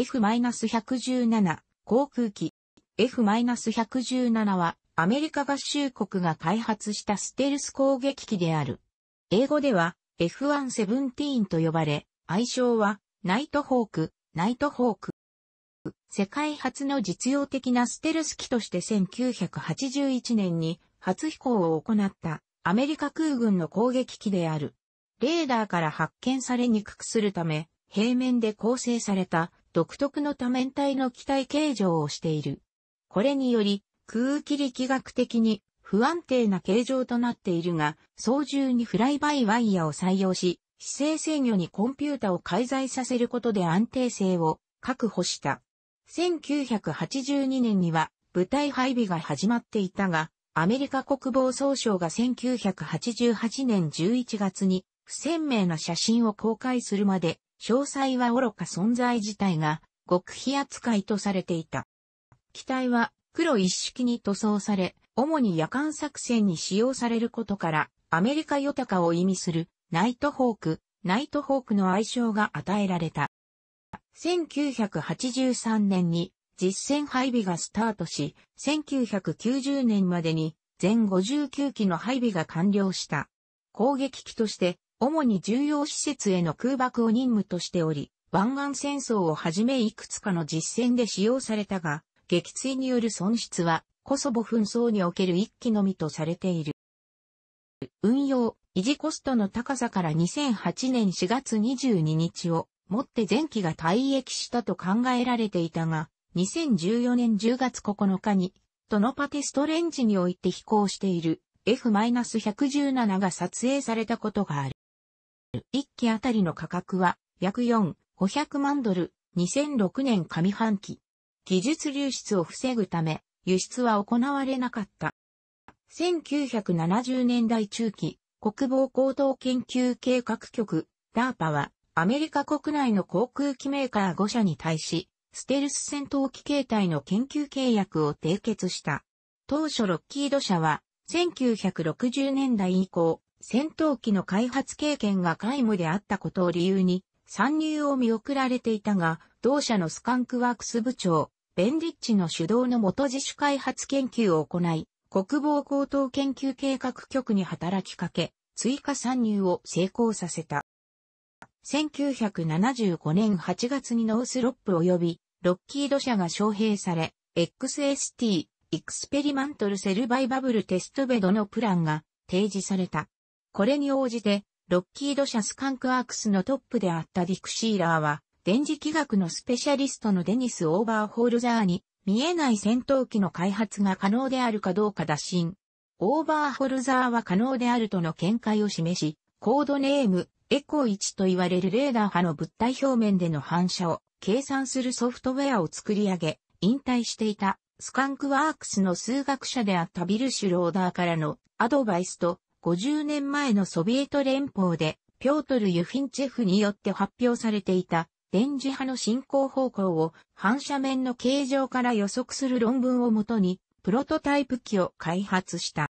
F-117 航空機。F-117 はアメリカ合衆国が開発したステルス攻撃機である。英語では F-117 と呼ばれ、愛称はナイトホーク、ナイトホーク。世界初の実用的なステルス機として1981年に初飛行を行ったアメリカ空軍の攻撃機である。レーダーから発見されにくくするため、平面で構成された独特の多面体の機体形状をしている。これにより、空気力学的に不安定な形状となっているが、操縦にフライバイワイヤを採用し、姿勢制御にコンピュータを介在させることで安定性を確保した。1982年には部隊配備が始まっていたが、アメリカ国防総省が1988年11月に不鮮明な写真を公開するまで詳細は愚か存在自体が極秘扱いとされていた。機体は黒一式に塗装され、主に夜間作戦に使用されることから、アメリカヨタカを意味するナイトホーク、ナイトホークの愛称が与えられた。1983年に実戦配備がスタートし、1990年までに全59機の配備が完了した。攻撃機として主に重要施設への空爆を任務としており、湾岸戦争をはじめいくつかの実戦で使用されたが、撃墜による損失は、コソボ紛争における一機のみとされている。運用、維持コストの高さから2008年4月22日をもって前期が退役したと考えられていたが、2014年10月9日に、トノパテストレンジにおいて飛行している F-117 が撮影されたことがある。1機あたりの価格は約4、500万ドル、2006年上半期。技術流出を防ぐため、輸出は行われなかった。1970年代中期、国防高等研究計画局、DARPA は、アメリカ国内の航空機メーカー5社に対し、ステルス戦闘機形態の研究契約を締結した。当初ロッキード社は、1960年代以降、戦闘機の開発経験が皆無であったことを理由に、参入を見送られていたが、同社のスカンクワークス部長、ベンリッチの主導の元自主開発研究を行い、国防高等研究計画局に働きかけ、追加参入を成功させた。1975年8月にノースロップ及び、ロッキード社が招聘され、XST、エクスペリマントルセルバイバブルテストベドのプランが提示された。これに応じて、ロッキード社スカンクアークスのトップであったディクシーラーは、電磁気学のスペシャリストのデニス・オーバーホールザーに、見えない戦闘機の開発が可能であるかどうか打診。オーバーホルザーは可能であるとの見解を示し、コードネーム、エコー1と言われるレーダー波の物体表面での反射を計算するソフトウェアを作り上げ、引退していたスカンクワークスの数学者であったビルシュローダーからのアドバイスと50年前のソビエト連邦で、ピョートル・ユフィンチェフによって発表されていた、電磁波の進行方向を反射面の形状から予測する論文をもとに、プロトタイプ機を開発した。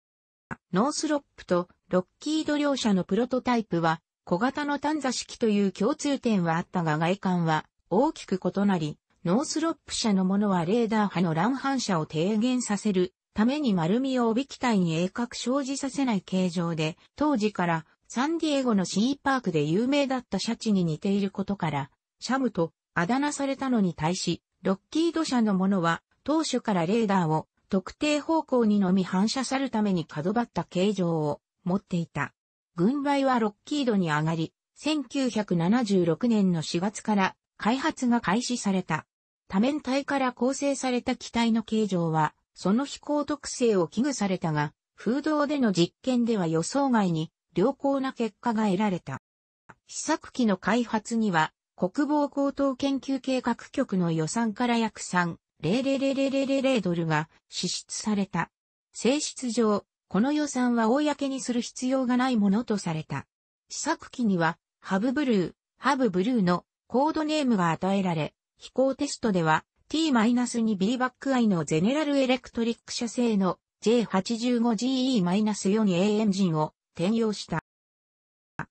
ノースロップとロッキード両社のプロトタイプは、小型の短座式という共通点はあったが外観は大きく異なり、ノースロップ社のものはレーダー波の乱反射を低減させるために丸みを帯び機体に鋭角生じさせない形状で、当時からサンディエゴのシーパークで有名だったシャチに似ていることから、シャムとあだ名されたのに対し、ロッキード社のものは当初からレーダーを特定方向にのみ反射さるために角張った形状を持っていた。軍配はロッキードに上がり、1976年の4月から開発が開始された。多面体から構成された機体の形状はその飛行特性を危惧されたが、風洞での実験では予想外に良好な結果が得られた。試作機の開発には、国防高等研究計画局の予算から約3、0 0 0 0 0 0ドルが支出された。性質上、この予算は公にする必要がないものとされた。試作機には、ハブブルー、ハブブルーのコードネームが与えられ、飛行テストでは t-2B バックアイのゼネラルエレクトリック社製の J85GE-4A エンジンを転用した。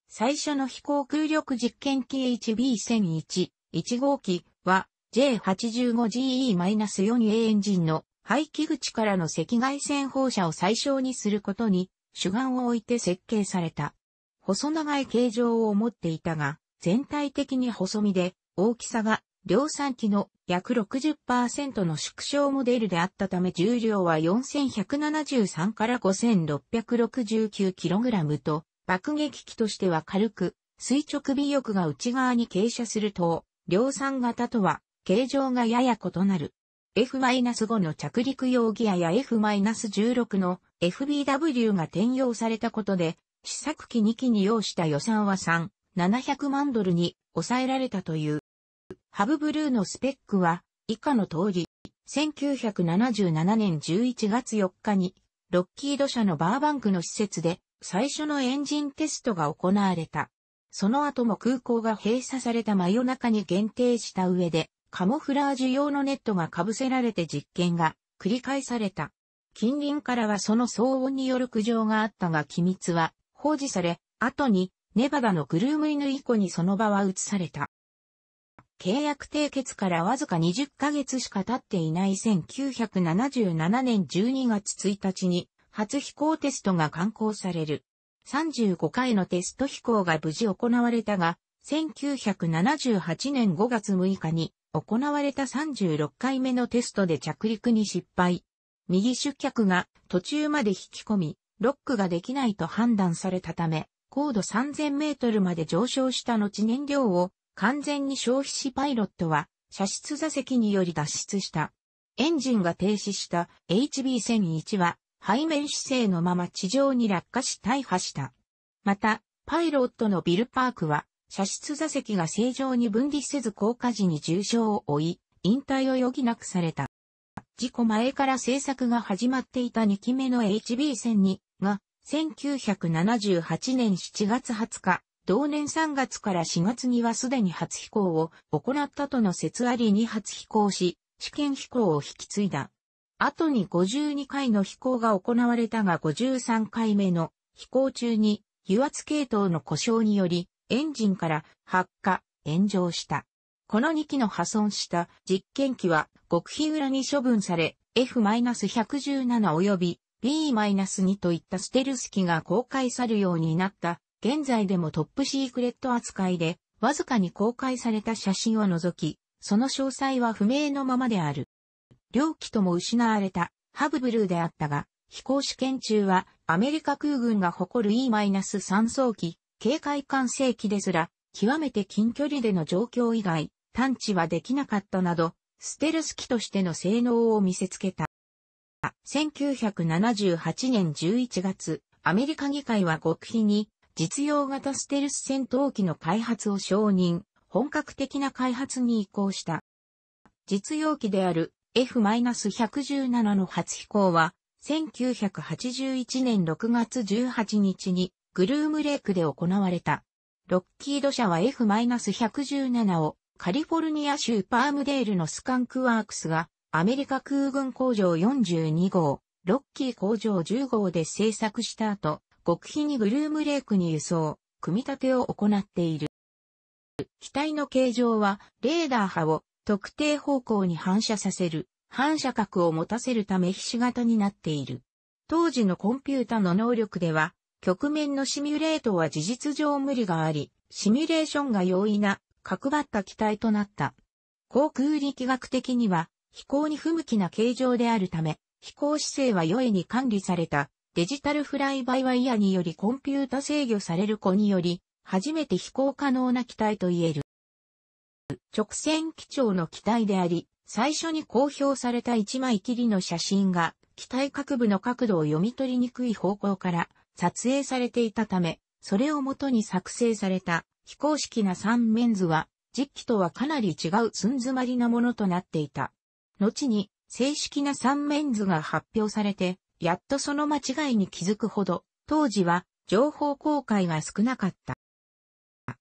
最初の飛行空力実験機 HB1001、1号機は J85GE-4A エンジンの排気口からの赤外線放射を最小にすることに主眼を置いて設計された。細長い形状を持っていたが、全体的に細身で大きさが量産機の約60%の縮小モデルであったため重量は4173から5 6 6 9ラムと、爆撃機としては軽く、垂直尾翼が内側に傾斜すると、量産型とは、形状がやや異なる。F-5 の着陸用ギアや F-16 の FBW が転用されたことで、試作機2機に要した予算は3、700万ドルに抑えられたという。ハブブルーのスペックは以下の通り、1977年11月4日にロッキード社のバーバンクの施設で最初のエンジンテストが行われた。その後も空港が閉鎖された真夜中に限定した上で、カモフラージュ用のネットが被せられて実験が繰り返された。近隣からはその騒音による苦情があったが機密は放置され、後にネバダのグルームイヌイコにその場は移された。契約締結からわずか20ヶ月しか経っていない1977年12月1日に初飛行テストが刊行される。35回のテスト飛行が無事行われたが、1978年5月6日に行われた36回目のテストで着陸に失敗。右出脚が途中まで引き込み、ロックができないと判断されたため、高度3000メートルまで上昇した後燃料を完全に消費しパイロットは、射出座席により脱出した。エンジンが停止した HB1001 は、背面姿勢のまま地上に落下し大破した。また、パイロットのビルパークは、射出座席が正常に分離せず降下時に重傷を負い、引退を余儀なくされた。事故前から制作が始まっていた2期目の HB1002 が、1978年7月20日、同年3月から4月にはすでに初飛行を行ったとの説ありに初飛行し、試験飛行を引き継いだ。後に52回の飛行が行われたが53回目の飛行中に油圧系統の故障によりエンジンから発火、炎上した。この2機の破損した実験機は極秘裏に処分され F-117 及び B-2 といったステルス機が公開さるようになった現在でもトップシークレット扱いで、わずかに公開された写真を除き、その詳細は不明のままである。両機とも失われたハブブルーであったが、飛行試験中はアメリカ空軍が誇る E-3 装機、警戒管制機ですら、極めて近距離での状況以外、探知はできなかったなど、ステルス機としての性能を見せつけた。1978年11月、アメリカ議会は極秘に実用型ステルス戦闘機の開発を承認、本格的な開発に移行した。実用機である F-117 の初飛行は、1981年6月18日にグルームレイクで行われた。ロッキード社は F-117 をカリフォルニア州パームデールのスカンクワークスがアメリカ空軍工場42号、ロッキー工場10号で製作した後、極秘にグルームレイクに輸送、組み立てを行っている。機体の形状は、レーダー波を特定方向に反射させる、反射角を持たせるためひし形になっている。当時のコンピュータの能力では、局面のシミュレートは事実上無理があり、シミュレーションが容易な、角張った機体となった。航空力学的には、飛行に不向きな形状であるため、飛行姿勢は容易に管理されたデジタルフライバイワイヤによりコンピュータ制御される子により、初めて飛行可能な機体と言える。直線基調の機体であり、最初に公表された一枚きりの写真が、機体各部の角度を読み取りにくい方向から撮影されていたため、それをもとに作成された非公式な三面図は、実機とはかなり違う寸詰まりなものとなっていた。後に、正式な三面図が発表されて、やっとその間違いに気づくほど、当時は情報公開が少なかった。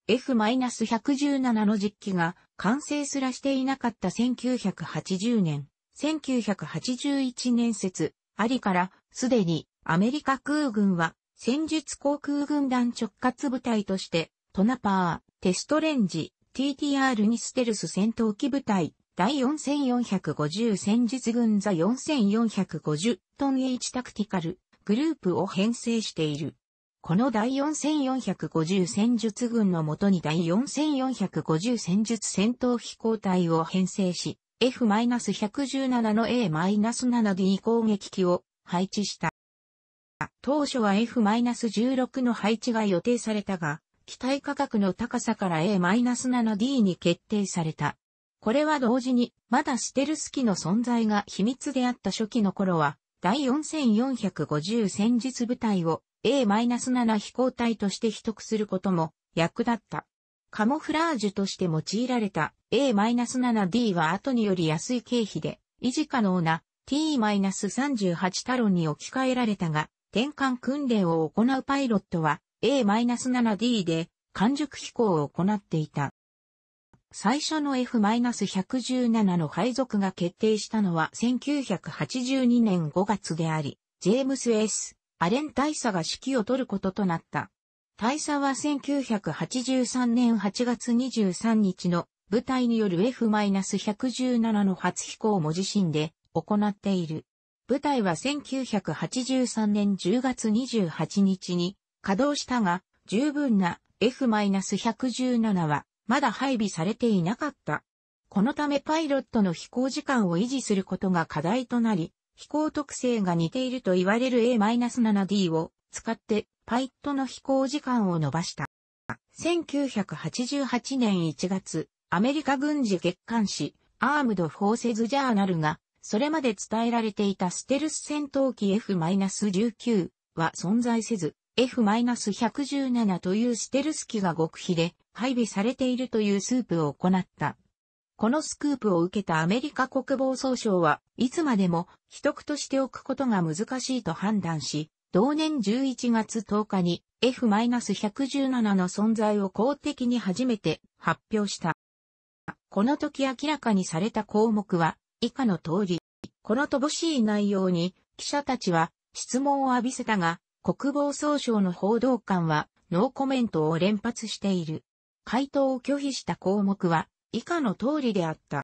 F-117 の実機が完成すらしていなかった1980年、1981年説、ありから、すでにアメリカ空軍は戦術航空軍団直轄部隊として、トナパー、テストレンジ、TTR にステルス戦闘機部隊、第4450戦術軍座4450トン H タクティカルグループを編成している。この第4450戦術軍のもとに第4450戦術戦闘飛行隊を編成し、F-117 の A-7D 攻撃機を配置した。当初は F-16 の配置が予定されたが、機体価格の高さから A-7D に決定された。これは同時に、まだステルス機の存在が秘密であった初期の頃は、第4450戦術部隊を A-7 飛行隊として取得することも役立った。カモフラージュとして用いられた A-7D は後により安い経費で維持可能な T-38 タロンに置き換えられたが、転換訓練を行うパイロットは A-7D で完熟飛行を行っていた。最初の F-117 の配属が決定したのは1982年5月であり、ジェームス・エス・アレン大佐が指揮を執ることとなった。大佐は1983年8月23日の部隊による F-117 の初飛行も自身で行っている。部隊は1983年10月28日に稼働したが、十分な F-117 はまだ配備されていなかった。このためパイロットの飛行時間を維持することが課題となり、飛行特性が似ていると言われる A-7D を使ってパイットの飛行時間を伸ばした。1988年1月、アメリカ軍事月刊誌、アームド・フォーセズ・ジャーナルが、それまで伝えられていたステルス戦闘機 F-19 は存在せず、F-117 というステルス機が極秘で配備されているというスープを行った。このスクープを受けたアメリカ国防総省はいつまでも秘匿としておくことが難しいと判断し、同年11月10日に F-117 の存在を公的に初めて発表した。この時明らかにされた項目は以下の通り、この乏しい内容に記者たちは質問を浴びせたが、国防総省の報道官はノーコメントを連発している。回答を拒否した項目は以下の通りであった。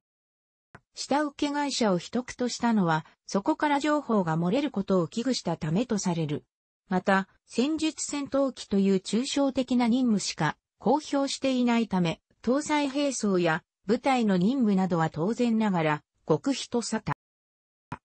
下請け会社を秘匿としたのは、そこから情報が漏れることを危惧したためとされる。また、戦術戦闘機という抽象的な任務しか公表していないため、搭載兵装や部隊の任務などは当然ながら、極秘と沙汰。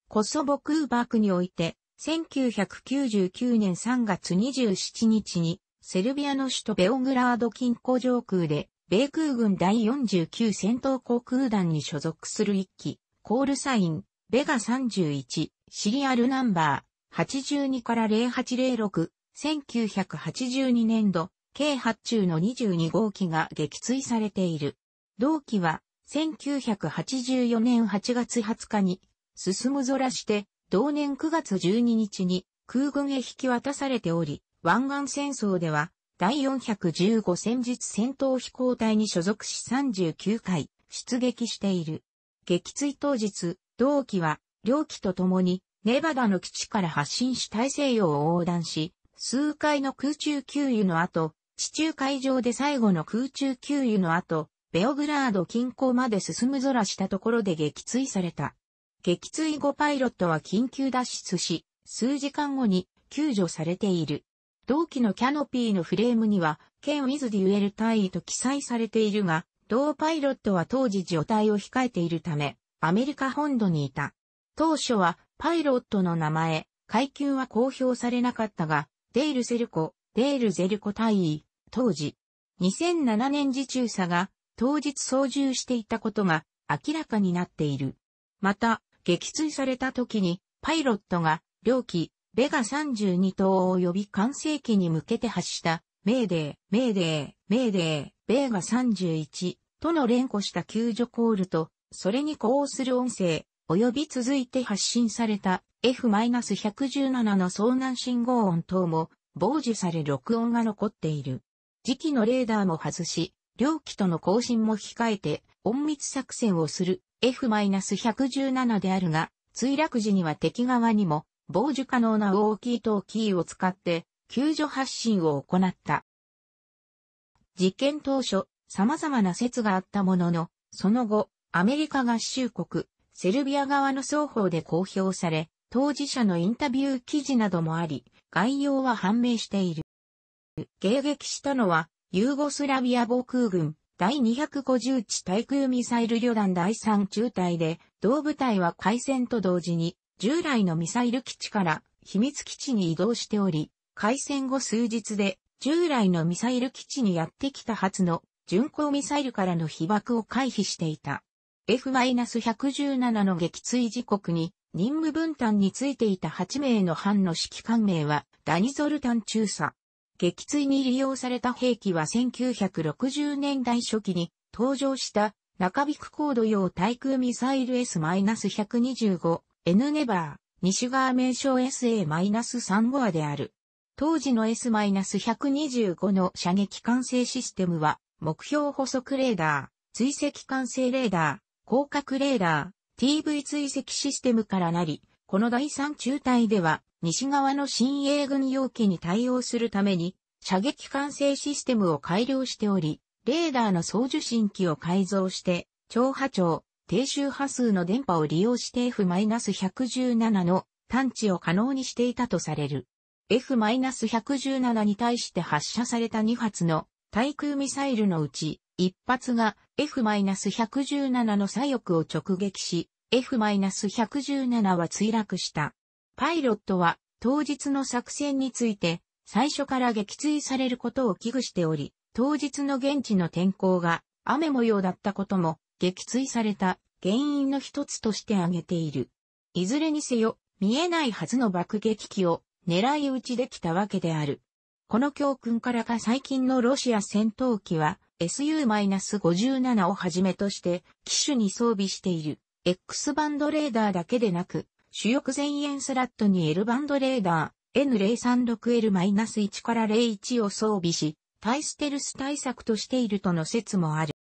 コソボ空爆において、1999年3月27日に、セルビアの首都ベオグラード近郊上空で、米空軍第49戦闘航空団に所属する1機、コールサイン、ベガ31、シリアルナンバー、82から0806、1982年度、計発注の22号機が撃墜されている。同機は、1984年8月20日に、進む空して、同年9月12日に空軍へ引き渡されており、湾岸戦争では第415戦術戦闘飛行隊に所属し39回出撃している。撃墜当日、同機は両機と共にネバダの基地から発進し大西洋を横断し、数回の空中給油の後、地中海上で最後の空中給油の後、ベオグラード近郊まで進む空したところで撃墜された。撃墜後パイロットは緊急脱出し、数時間後に救助されている。同期のキャノピーのフレームには、ケン・ウィズ・デュエル隊位と記載されているが、同パイロットは当時除隊を控えているため、アメリカ本土にいた。当初は、パイロットの名前、階級は公表されなかったが、デール・セルコ、デール・ゼルコ隊位、当時、2007年時中佐が、当日操縦していたことが明らかになっている。また、撃墜された時に、パイロットが、両機、ベガ32等及び完成機に向けて発した、メーデー、メーデー、メーデー、ベーガ31との連呼した救助コールと、それに呼応する音声、及び続いて発信された F-117 の遭難信号音等も、傍受され録音が残っている。時期のレーダーも外し、両機との交信も控えて、隠密作戦をする F-117 であるが、墜落時には敵側にも傍受可能なウォーキートーキーを使って救助発進を行った。実験当初、様々な説があったものの、その後、アメリカ合衆国、セルビア側の双方で公表され、当事者のインタビュー記事などもあり、概要は判明している。迎撃したのは、ユーゴスラビア防空軍、第250地対空ミサイル旅団第3中隊で、同部隊は海戦と同時に、従来のミサイル基地から秘密基地に移動しており、海戦後数日で、従来のミサイル基地にやってきた初の巡航ミサイルからの被爆を回避していた。F-117 の撃墜時刻に任務分担についていた8名の班の指揮官名はダニゾルタン中佐。撃墜に利用された兵器は1960年代初期に登場した中引く高度用対空ミサイル S-125、N ネバー、西側名称 SA-3 ゴアである。当時の S-125 の射撃管制システムは、目標補足レーダー、追跡管制レーダー、広角レーダー、TV 追跡システムからなり、この第3中隊では、西側の新鋭軍用機に対応するために、射撃管制システムを改良しており、レーダーの送受信機を改造して、超波長、低周波数の電波を利用して F-117 の探知を可能にしていたとされる。F-117 に対して発射された2発の対空ミサイルのうち、1発が F-117 の左翼を直撃し、F-117 は墜落した。パイロットは当日の作戦について最初から撃墜されることを危惧しており、当日の現地の天候が雨模様だったことも撃墜された原因の一つとして挙げている。いずれにせよ、見えないはずの爆撃機を狙い撃ちできたわけである。この教訓からか最近のロシア戦闘機は SU-57 をはじめとして機種に装備している X バンドレーダーだけでなく主翼前縁スラットに L バンドレーダー N036L-1 から01を装備し、対ステルス対策としているとの説もある。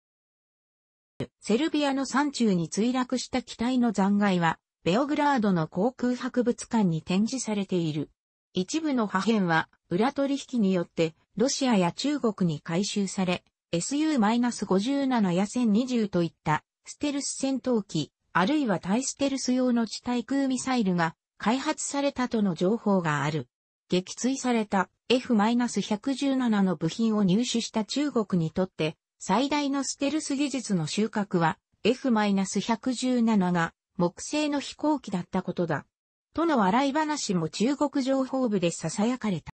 セルビアの山中に墜落した機体の残骸は、ベオグラードの航空博物館に展示されている。一部の破片は、裏取引によって、ロシアや中国に回収され、SU-57 や1020といった、ステルス戦闘機、あるいは対ステルス用の地対空ミサイルが開発されたとの情報がある。撃墜された F-117 の部品を入手した中国にとって最大のステルス技術の収穫は F-117 が木製の飛行機だったことだ。との笑い話も中国情報部で囁かれた。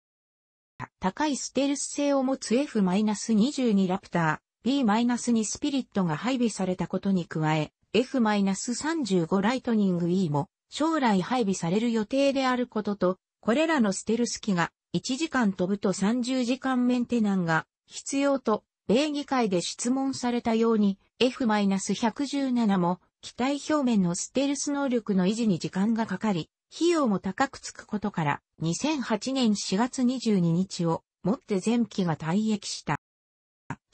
高いステルス性を持つ F-22 ラプター、B-2 スピリットが配備されたことに加え、F-35 ライトニング E も将来配備される予定であることと、これらのステルス機が1時間飛ぶと30時間メンテナンが必要と、米議会で質問されたように F-117 も機体表面のステルス能力の維持に時間がかかり、費用も高くつくことから2008年4月22日をもって全機が退役した。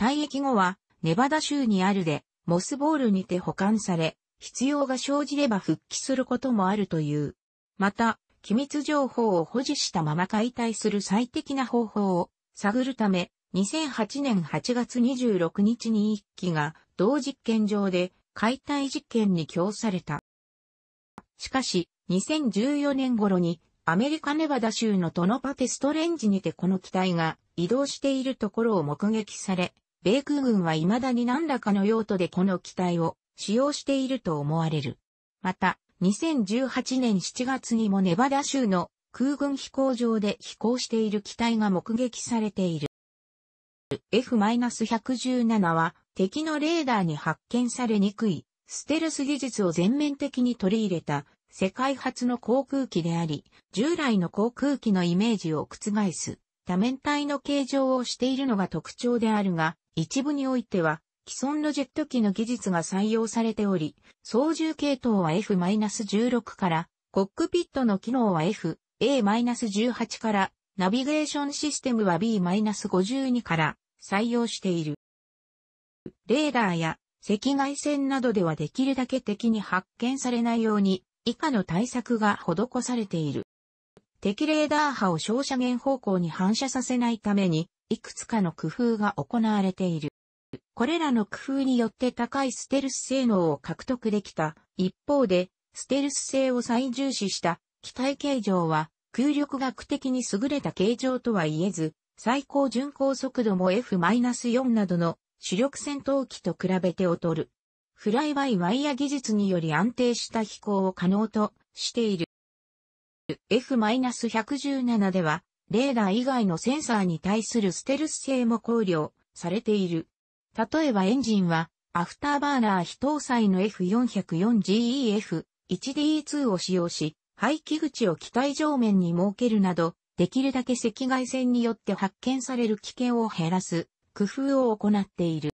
退役後はネバダ州にあるでモスボールにて保管され、必要が生じれば復帰することもあるという。また、機密情報を保持したまま解体する最適な方法を探るため、2008年8月26日に1機が同実験場で解体実験に供された。しかし、2014年頃にアメリカネバダ州のトノパテストレンジにてこの機体が移動しているところを目撃され、米空軍は未だに何らかの用途でこの機体を使用していると思われる。また、2018年7月にもネバダ州の空軍飛行場で飛行している機体が目撃されている。F-117 は敵のレーダーに発見されにくいステルス技術を全面的に取り入れた世界初の航空機であり、従来の航空機のイメージを覆す多面体の形状をしているのが特徴であるが、一部においては、既存のジェット機の技術が採用されており、操縦系統は F-16 から、コックピットの機能は F、A-18 から、ナビゲーションシステムは B-52 から採用している。レーダーや赤外線などではできるだけ敵に発見されないように以下の対策が施されている。敵レーダー波を照射源方向に反射させないために、いくつかの工夫が行われている。これらの工夫によって高いステルス性能を獲得できた。一方で、ステルス性を最重視した機体形状は、空力学的に優れた形状とは言えず、最高巡航速度も F-4 などの主力戦闘機と比べて劣る。フライバイワイヤ技術により安定した飛行を可能としている。F-117 では、レーダー以外のセンサーに対するステルス性も考慮されている。例えばエンジンは、アフターバーナー非搭載の F404GEF1D2 を使用し、排気口を機体上面に設けるなど、できるだけ赤外線によって発見される危険を減らす工夫を行っている。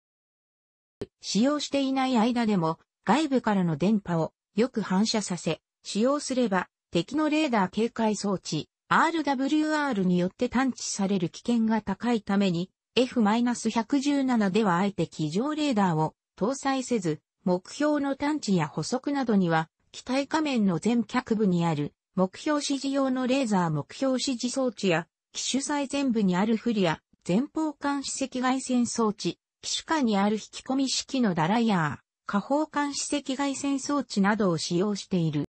使用していない間でも外部からの電波をよく反射させ、使用すれば敵のレーダー警戒装置 RWR によって探知される危険が高いために F-117 ではあえて機上レーダーを搭載せず、目標の探知や捕捉などには、機体画面の全脚部にある目標指示用のレーザー目標指示装置や、機種材全部にあるフリア、前方監視赤外線装置、機種下にある引き込み式のダライヤー、下方監視赤外線装置などを使用している。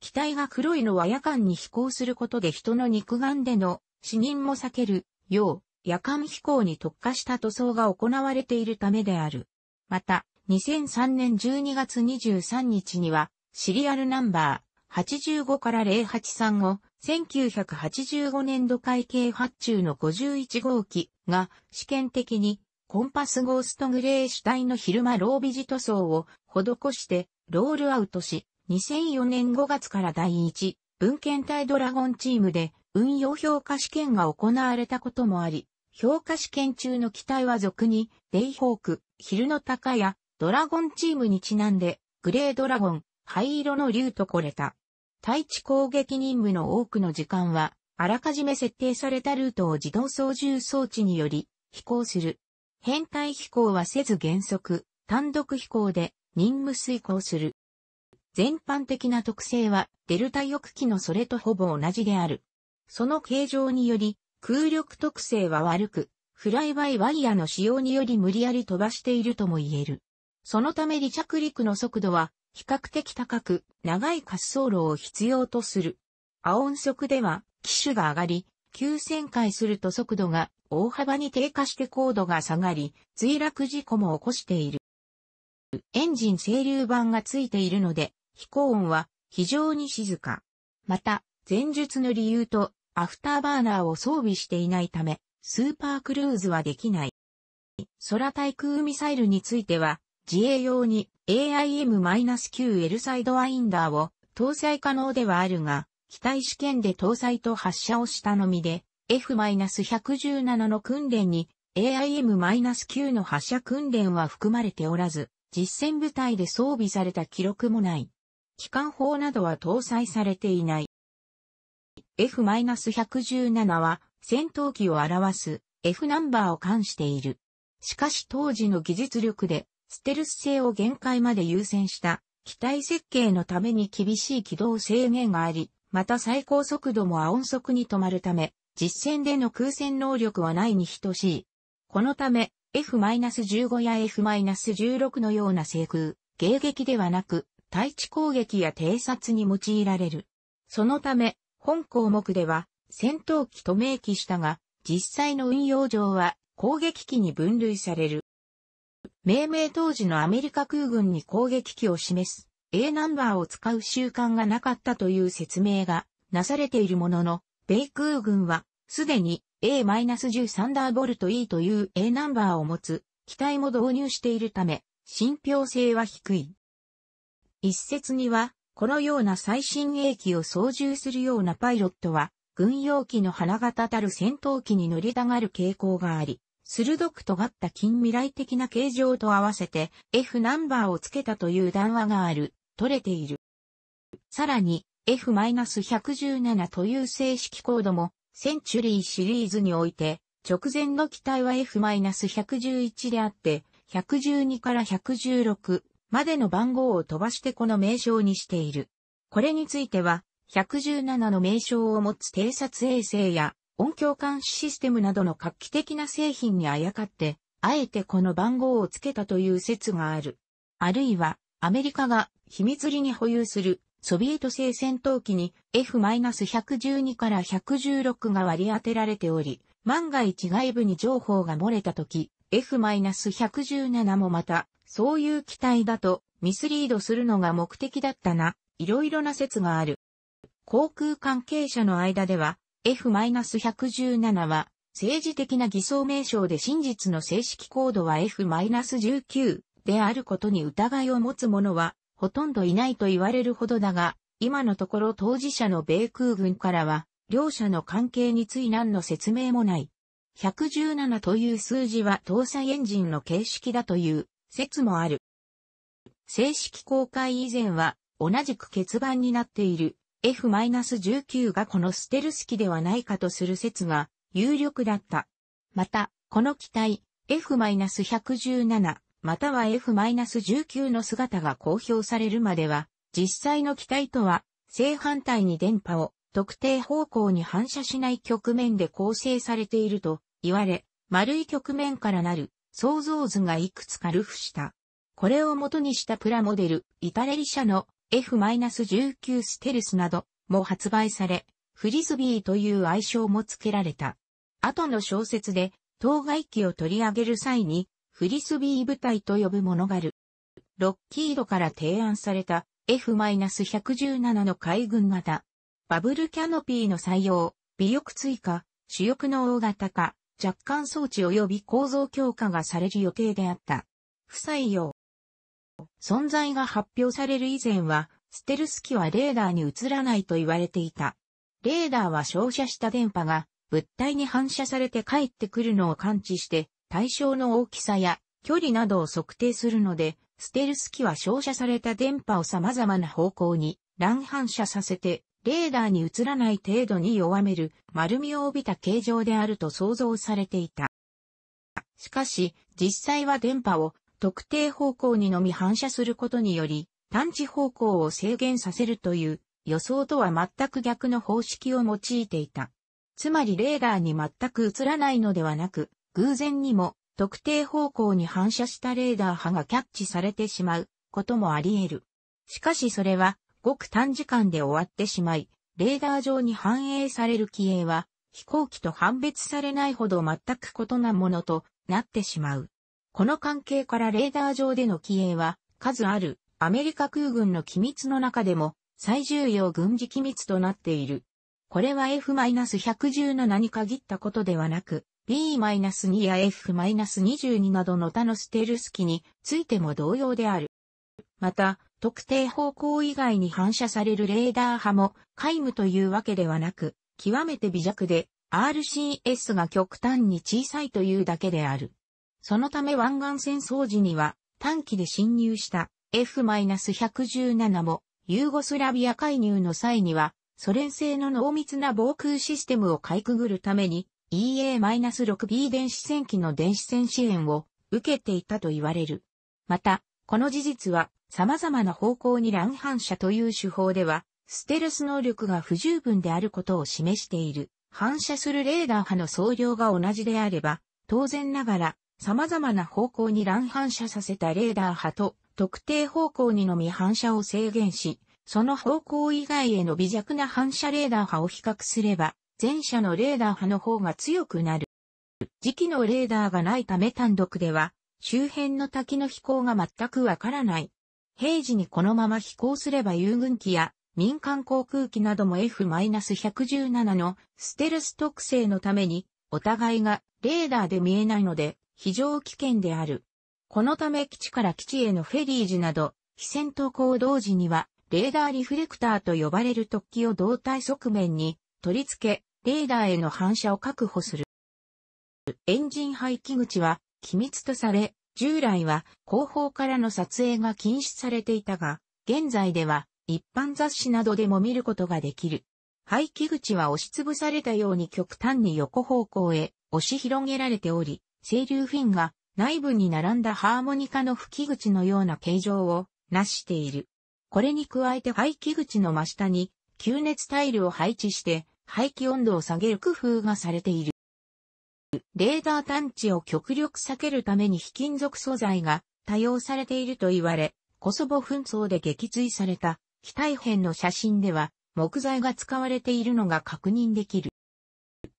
機体が黒いのは夜間に飛行することで人の肉眼での死人も避けるよう夜間飛行に特化した塗装が行われているためである。また、2003年12月23日には、シリアルナンバー85から0 8 3を1985年度会計発注の51号機が試験的にコンパスゴーストグレー主体の昼間ロービジ塗装を施してロールアウトし2004年5月から第一文献隊ドラゴンチームで運用評価試験が行われたこともあり、評価試験中の機体は俗に、デイホーク、昼の鷹や、ドラゴンチームにちなんで、グレードラゴン、灰色の竜とこれた。対地攻撃任務の多くの時間は、あらかじめ設定されたルートを自動操縦装置により飛行する。変態飛行はせず原則、単独飛行で任務遂行する。全般的な特性はデルタ翼機のそれとほぼ同じである。その形状により空力特性は悪く、フライバイワイヤの使用により無理やり飛ばしているとも言える。そのため離着陸の速度は比較的高く、長い滑走路を必要とする。アオン速では、機種が上がり、急旋回すると速度が大幅に低下して高度が下がり、墜落事故も起こしている。エンジン整流板がついているので、飛行音は非常に静か。また、前述の理由とアフターバーナーを装備していないため、スーパークルーズはできない。空対空ミサイルについては、自衛用に AIM-9 l サイドワインダーを搭載可能ではあるが、機体試験で搭載と発射をしたのみで、F-117 の訓練に AIM-9 の発射訓練は含まれておらず、実戦部隊で装備された記録もない。機関砲などは搭載されていない。F-117 は戦闘機を表す F ナンバーを冠している。しかし当時の技術力でステルス性を限界まで優先した機体設計のために厳しい軌道制限があり、また最高速度も音速に止まるため、実戦での空戦能力はないに等しい。このため F-15 や F-16 のような制空、迎撃ではなく、対地攻撃や偵察に用いられる。そのため、本項目では戦闘機と明記したが、実際の運用上は攻撃機に分類される。命名当時のアメリカ空軍に攻撃機を示す A ナンバーを使う習慣がなかったという説明がなされているものの、米空軍はすでに A-10 サンダーボルト E という A ナンバーを持つ機体も導入しているため、信憑性は低い。一説には、このような最新鋭機を操縦するようなパイロットは、軍用機の花形たる戦闘機に乗りたがる傾向があり、鋭く尖った近未来的な形状と合わせて F ナンバーをつけたという談話がある、取れている。さらに F-117 という正式コードも、センチュリーシリーズにおいて、直前の機体は F-111 であって、112から116、までの番号を飛ばしてこの名称にしている。これについては、117の名称を持つ偵察衛星や音響監視システムなどの画期的な製品にあやかって、あえてこの番号をつけたという説がある。あるいは、アメリカが秘密裏に保有するソビエト製戦闘機に F-112 から116が割り当てられており、万が一外部に情報が漏れた時、F-117 もまた、そういう機体だとミスリードするのが目的だったな、いろいろな説がある。航空関係者の間では、F-117 は、政治的な偽装名称で真実の正式コードは F-19 であることに疑いを持つ者はほとんどいないと言われるほどだが、今のところ当事者の米空軍からは、両者の関係につい何の説明もない。117という数字は搭載エンジンの形式だという説もある。正式公開以前は同じく欠番になっている F-19 がこのステルス機ではないかとする説が有力だった。また、この機体 F-117 または F-19 の姿が公表されるまでは実際の機体とは正反対に電波を特定方向に反射しない局面で構成されていると言われ、丸い局面からなる想像図がいくつかルフした。これを元にしたプラモデル、イタレリ社の F-19 ステルスなども発売され、フリスビーという愛称も付けられた。後の小説で、当該機を取り上げる際に、フリスビー部隊と呼ぶものがある。ロッキードから提案された F-117 の海軍型。バブルキャノピーの採用、尾翼追加、主翼の大型化、若干装置及び構造強化がされる予定であった。不採用。存在が発表される以前は、ステルス機はレーダーに映らないと言われていた。レーダーは照射した電波が物体に反射されて帰ってくるのを感知して対象の大きさや距離などを測定するので、ステルス機は照射された電波を様々な方向に乱反射させてレーダーに映らない程度に弱める丸みを帯びた形状であると想像されていた。しかし、実際は電波を特定方向にのみ反射することにより、探知方向を制限させるという予想とは全く逆の方式を用いていた。つまりレーダーに全く映らないのではなく、偶然にも特定方向に反射したレーダー波がキャッチされてしまうこともあり得る。しかしそれはごく短時間で終わってしまい、レーダー上に反映される機影は、飛行機と判別されないほど全く異なものとなってしまう。この関係からレーダー上での機影は、数あるアメリカ空軍の機密の中でも最重要軍事機密となっている。これは F-117 に限ったことではなく、B-2 や F-22 などの他のステルス機についても同様である。また、特定方向以外に反射されるレーダー波も皆無というわけではなく、極めて微弱で RCS が極端に小さいというだけである。そのため湾岸戦争時には短期で侵入した F-117 もユーゴスラビア介入の際にはソ連製の濃密な防空システムをかいくぐるために EA-6B 電子戦機の電子戦支援を受けていたと言われる。また、この事実は様々な方向に乱反射という手法では、ステルス能力が不十分であることを示している。反射するレーダー波の総量が同じであれば、当然ながら、様々な方向に乱反射させたレーダー波と、特定方向にのみ反射を制限し、その方向以外への微弱な反射レーダー波を比較すれば、前者のレーダー波の方が強くなる。磁気のレーダーがないため単独では、周辺の滝の飛行が全くわからない。平時にこのまま飛行すれば遊軍機や民間航空機なども F-117 のステルス特性のためにお互いがレーダーで見えないので非常危険である。このため基地から基地へのフェリー時など非戦闘行動時にはレーダーリフレクターと呼ばれる突起を胴体側面に取り付けレーダーへの反射を確保する。エンジン排気口は機密とされ、従来は後方からの撮影が禁止されていたが、現在では一般雑誌などでも見ることができる。排気口は押しつぶされたように極端に横方向へ押し広げられており、清流フィンが内部に並んだハーモニカの吹き口のような形状をなしている。これに加えて排気口の真下に吸熱タイルを配置して排気温度を下げる工夫がされている。レーダー探知を極力避けるために非金属素材が多用されていると言われ、コソボ紛争で撃墜された機体編の写真では木材が使われているのが確認できる。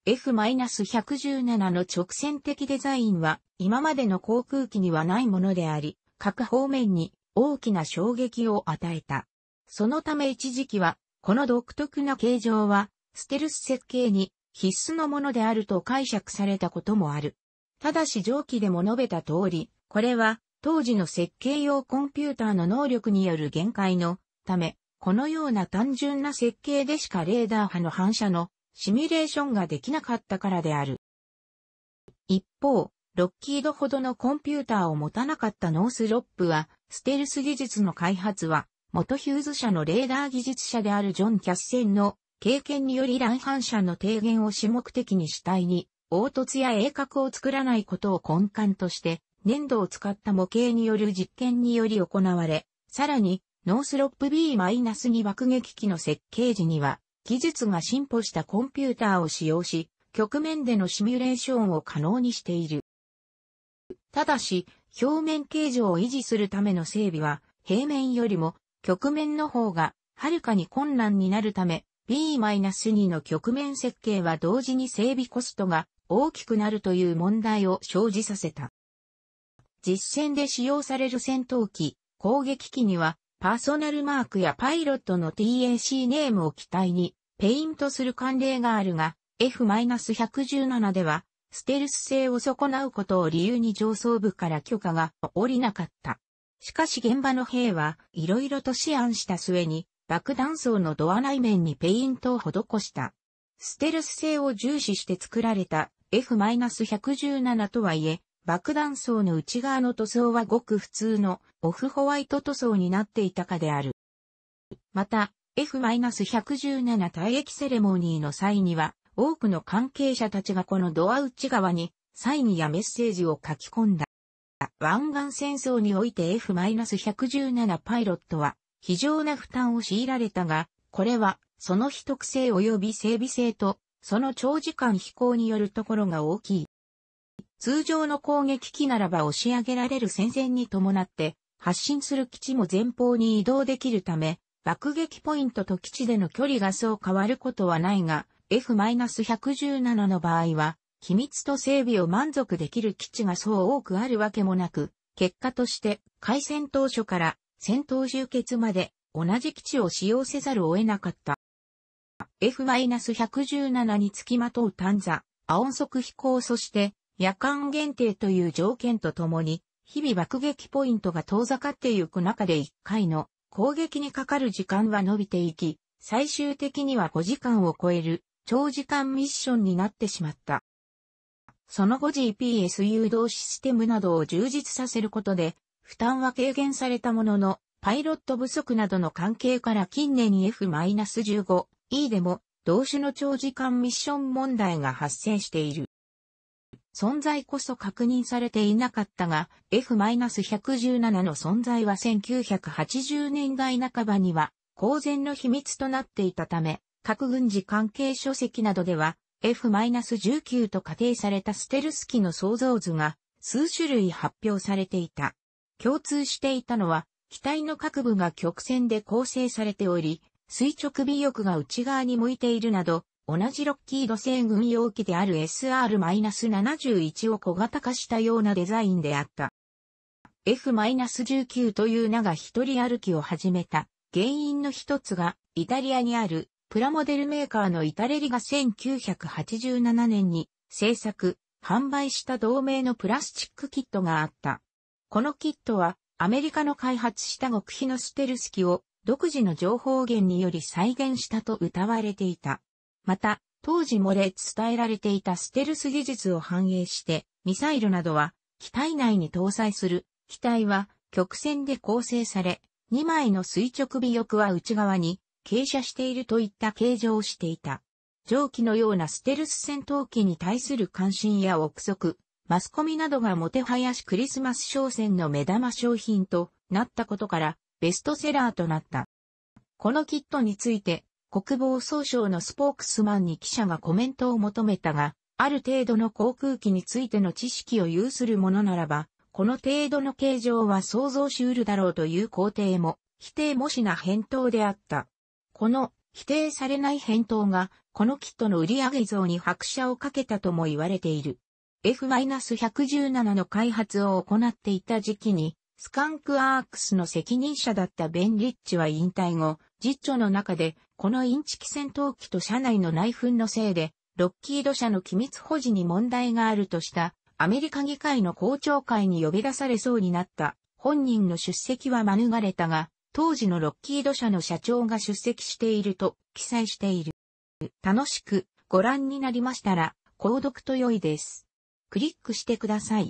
F-117 の直線的デザインは今までの航空機にはないものであり、各方面に大きな衝撃を与えた。そのため一時期は、この独特な形状は、ステルス設計に必須のものであると解釈されたこともある。ただし上記でも述べた通り、これは当時の設計用コンピューターの能力による限界のため、このような単純な設計でしかレーダー波の反射のシミュレーションができなかったからである。一方、ロッキードほどのコンピューターを持たなかったノースロップは、ステルス技術の開発は、元ヒューズ社のレーダー技術者であるジョン・キャッセンの経験により乱反射の低減を主目的に主体に、凹凸や鋭角を作らないことを根幹として、粘土を使った模型による実験により行われ、さらに、ノースロップ B-2 爆撃機の設計時には、技術が進歩したコンピューターを使用し、局面でのシミュレーションを可能にしている。ただし、表面形状を維持するための整備は、平面よりも、局面の方が、はるかに困難になるため、B-2 の局面設計は同時に整備コストが大きくなるという問題を生じさせた。実戦で使用される戦闘機、攻撃機には、パーソナルマークやパイロットの TAC ネームを機体に、ペイントする慣例があるが、F-117 では、ステルス性を損なうことを理由に上層部から許可が下りなかった。しかし現場の兵はいろいろと試案した末に、爆弾層のドア内面にペイントを施した。ステルス性を重視して作られた F-117 とはいえ、爆弾層の内側の塗装はごく普通のオフホワイト塗装になっていたかである。また、F-117 退役セレモニーの際には、多くの関係者たちがこのドア内側にサインやメッセージを書き込んだ。湾岸戦争において F-117 パイロットは非常な負担を強いられたが、これは、その非特性及び整備性と、その長時間飛行によるところが大きい。通常の攻撃機ならば押し上げられる戦線に伴って、発進する基地も前方に移動できるため、爆撃ポイントと基地での距離がそう変わることはないが、F-117 の場合は、機密と整備を満足できる基地がそう多くあるわけもなく、結果として、開戦当初から戦闘終結まで同じ基地を使用せざるを得なかった。F-117 につきまとう短座、ア音速飛行そして夜間限定という条件とともに、日々爆撃ポイントが遠ざかってゆく中で1回の攻撃にかかる時間は伸びていき、最終的には5時間を超える長時間ミッションになってしまった。その後 GPS 誘導システムなどを充実させることで、負担は軽減されたものの、パイロット不足などの関係から近年 F-15E でも同種の長時間ミッション問題が発生している。存在こそ確認されていなかったが、F-117 の存在は1980年代半ばには公然の秘密となっていたため、核軍事関係書籍などでは F-19 と仮定されたステルス機の創造図が数種類発表されていた。共通していたのは、機体の各部が曲線で構成されており、垂直尾翼が内側に向いているなど、同じロッキード製軍用機である SR-71 を小型化したようなデザインであった。F-19 という名が一人歩きを始めた原因の一つが、イタリアにあるプラモデルメーカーのイタレリが1987年に製作、販売した同名のプラスチックキットがあった。このキットはアメリカの開発した極秘のステルス機を独自の情報源により再現したと謳われていた。また、当時漏れ伝えられていたステルス技術を反映して、ミサイルなどは機体内に搭載する。機体は曲線で構成され、2枚の垂直尾翼は内側に傾斜しているといった形状をしていた。蒸気のようなステルス戦闘機に対する関心や憶測、マスコミなどがもてはやしクリスマス商戦の目玉商品となったことからベストセラーとなった。このキットについて国防総省のスポークスマンに記者がコメントを求めたが、ある程度の航空機についての知識を有するものならば、この程度の形状は想像しうるだろうという肯定も、否定もしな返答であった。この否定されない返答が、このキットの売上増に拍車をかけたとも言われている。F-117 の開発を行っていた時期に、スカンクアークスの責任者だったベン・リッチは引退後、実著の中で、このインチキ戦闘機と車内の内紛のせいで、ロッキード社の機密保持に問題があるとした、アメリカ議会の公聴会に呼び出されそうになった本人の出席は免れたが、当時のロッキード社の社長が出席していると記載している。楽しくご覧になりましたら、購読と良いです。クリックしてください。